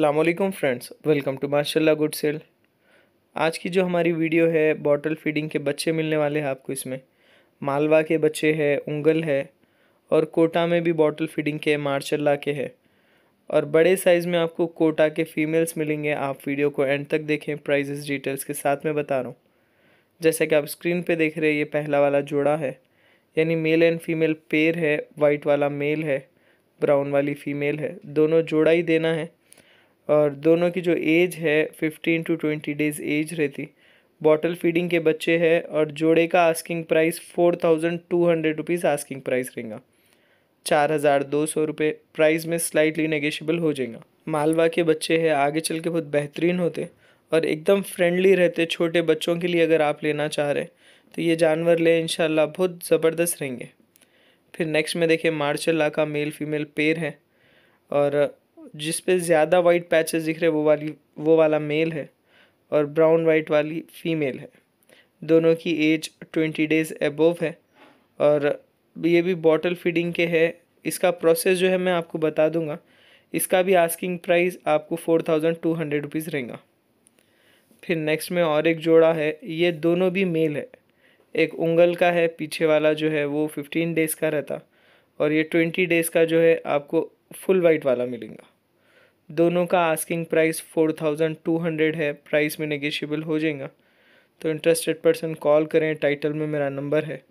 अल्लाम friends welcome to माशाल्लाह good sale आज की जो हमारी वीडियो है बॉटल फीडिंग के बच्चे मिलने वाले हैं आपको इसमें मालवा के बच्चे हैं उंगल है और कोटा में भी बॉटल फीडिंग के मार्शल्ला के है और बड़े साइज़ में आपको कोटा के फीमेल्स मिलेंगे आप वीडियो को एंड तक देखें प्राइजेस डिटेल्स के साथ में बता रहा हूँ जैसा कि आप स्क्रीन पर देख रहे हैं ये पहला वाला जोड़ा है यानी मेल एंड फीमेल पेयर है वाइट वाला मेल है ब्राउन वाली फ़ीमेल है दोनों जोड़ा ही देना है और दोनों की जो एज है fifteen to twenty days age रहती बॉटल फीडिंग के बच्चे हैं और जोड़े का asking price four thousand two hundred rupees asking price रहेगा चार हज़ार दो सौ रुपये प्राइस में स्लाइटली नेगेशियबल हो जाएगा मालवा के बच्चे हैं आगे चल के बहुत बेहतरीन होते और एकदम फ्रेंडली रहते छोटे बच्चों के लिए अगर आप लेना चाह रहे तो ये जानवर लें शाला बहुत ज़बरदस्त रहेंगे फिर नेक्स्ट में देखें मार्शल ला का मेल फीमेल पेड़ है और जिस पे ज़्यादा वाइट पैचेस दिख रहे वो वाली वो वाला मेल है और ब्राउन वाइट वाली फीमेल है दोनों की एज ट्वेंटी डेज़ एबोव है और ये भी बॉटल फीडिंग के है इसका प्रोसेस जो है मैं आपको बता दूंगा इसका भी आस्किंग प्राइस आपको four thousand two hundred rupees रहेगा फिर नेक्स्ट में और एक जोड़ा है ये दोनों भी मेल है एक उंगल का है पीछे वाला जो है वो फिफ्टीन डेज़ का रहता और ये ट्वेंटी डेज़ का जो है आपको फुल वाइट वाला मिलेगा दोनों का asking price four thousand two hundred है प्राइस में नेगेशियबल हो जाएगा तो इंटरेस्टेड पर्सन कॉल करें टाइटल में मेरा नंबर है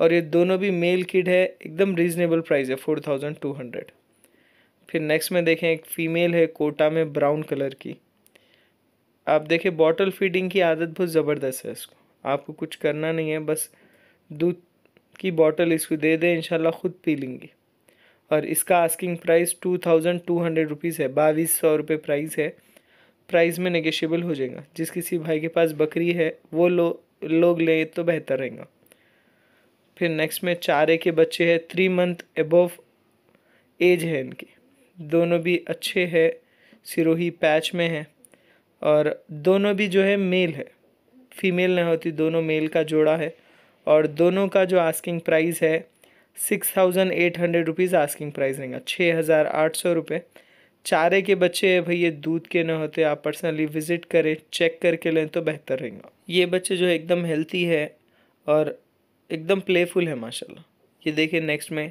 और ये दोनों भी मेल किड है एकदम रीजनेबल प्राइस है फोर थाउजेंड टू हंड्रेड फिर नेक्स्ट में देखें एक फ़ीमेल है कोटा में ब्राउन कलर की आप देखें बॉटल फीडिंग की आदत बहुत ज़बरदस्त है इसको आपको कुछ करना नहीं है बस दूध की बॉटल इसको दे दें इंशाल्लाह ख़ुद पी लेंगी और इसका asking price two thousand two hundred rupees है बाईस सौ रुपये प्राइस है प्राइस में नेगेशियबल हो जाएगा जिस किसी भाई के पास बकरी है वो लो लोग लें तो बेहतर रहेगा फिर नेक्स्ट में चारे के बच्चे हैं थ्री मंथ एबोव एज है इनके दोनों भी अच्छे है सिरोही पैच में है और दोनों भी जो है मेल है फीमेल नहीं होती दोनों मेल का जोड़ा है और दोनों का जो आस्किंग प्राइस है six thousand eight hundred rupees asking price रहेगा छः हज़ार आठ सौ रुपये चारे के बच्चे है भैया दूध के ना होते आप पर्सनली विज़िट करें चेक करके लें तो बेहतर रहेगा ये बच्चे जो एकदम हेल्थी है और एकदम प्लेफुल है माशाल्लाह ये देखिए नेक्स्ट में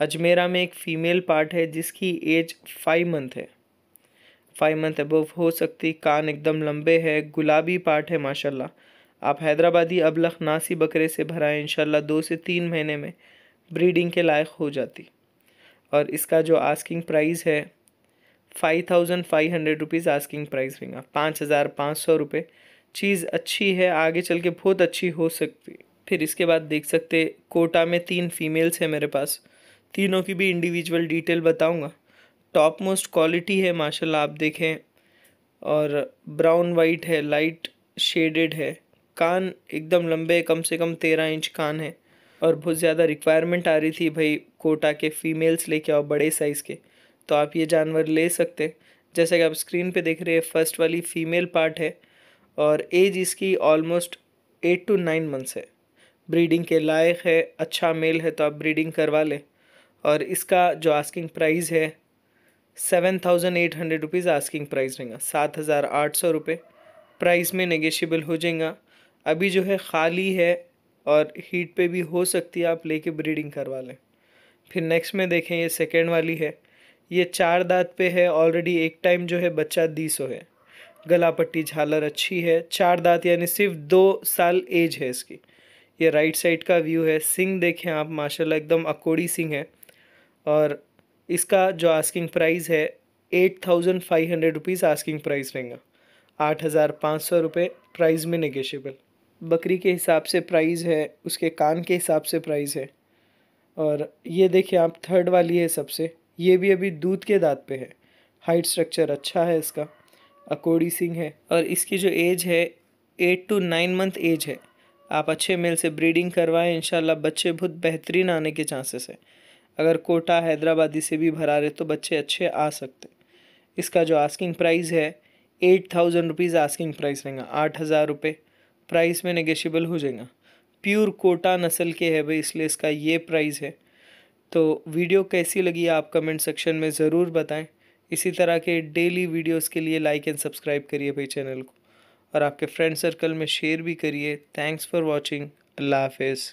अजमेरा में एक फ़ीमेल पार्ट है जिसकी एज फाइव मंथ है फाइव मंथ अबव हो सकती कान एकदम लंबे है गुलाबी पार्ट है माशाल्लाह आप हैदराबादी अबलख नासी बकरे से भराएं इंशाल्लाह दो से तीन महीने में ब्रीडिंग के लायक हो जाती और इसका जो आस्किंग प्राइस है five thousand five hundred rupees asking price रहेगा पाँच हज़ार पाँच सौ रुपये चीज़ अच्छी है आगे चल के बहुत अच्छी हो सकती फिर इसके बाद देख सकते कोटा में तीन फीमेल्स हैं मेरे पास तीनों की भी इंडिविजुअल डिटेल बताऊँगा टॉप मोस्ट क्वालिटी है माशा आप देखें और ब्राउन वाइट है लाइट शेडेड है कान एकदम लंबे कम से कम तेरह इंच कान है और बहुत ज़्यादा रिक्वायरमेंट आ रही थी भाई कोटा के फीमेल्स लेके आओ बड़े साइज़ के तो आप ये जानवर ले सकते जैसे कि आप स्क्रीन पे देख रहे हैं फर्स्ट वाली फीमेल पार्ट है और एज इसकी almost eight to nine months है ब्रीडिंग के लायक है अच्छा मेल है तो आप ब्रीडिंग करवा लें और इसका जो आस्किंग प्राइस है seven thousand eight hundred rupees asking price रहेगा सात हज़ार आठ सौ रुपये प्राइस में नेगेशिबल हो जाएगा अभी जो है खाली है और हीट पे भी हो सकती है आप लेके ब्रीडिंग करवा लें फिर नेक्स्ट में देखें ये सेकेंड वाली है ये चार दांत पे है ऑलरेडी एक टाइम जो है बच्चा दी सो है गला पट्टी झालर अच्छी है चार दांत यानी सिर्फ दो साल एज है इसकी ये राइट साइड का व्यू है सिंग देखें आप माशाल्लाह एकदम अकोड़ी सिंग है और इसका जो आस्किंग प्राइस है eight thousand five hundred rupees asking price रहेगा आठ हज़ार पाँच सौ रुपये प्राइज़ में नगेशियबल बकरी के हिसाब से प्राइस है उसके कान के हिसाब से प्राइस है और ये देखिए आप थर्ड वाली है सबसे ये भी अभी दूध के दांत पे है हाइट स्ट्रक्चर अच्छा है इसका अकोड़ी सिंह है और इसकी जो एज है eight to nine month age है आप अच्छे मेल से ब्रीडिंग करवाएं इनशाला बच्चे बहुत बेहतरीन आने के चांसेस है अगर कोटा हैदराबादी से भी भरा रहे तो बच्चे अच्छे आ सकते इसका जो आस्किंग प्राइस है eight thousand rupees asking price रहेगा आठ हज़ार रुपये प्राइस में नेगेशिबल हो जाएगा प्योर कोटा नस्ल के है भाई इसलिए इसका ये प्राइस है तो वीडियो कैसी लगी आप कमेंट सेक्शन में ज़रूर बताएं इसी तरह के डेली वीडियोस के लिए लाइक एंड सब्सक्राइब करिए भाई चैनल को और आपके फ्रेंड सर्कल में शेयर भी करिए थैंक्स फॉर वॉचिंग अल्लाह हाफिज़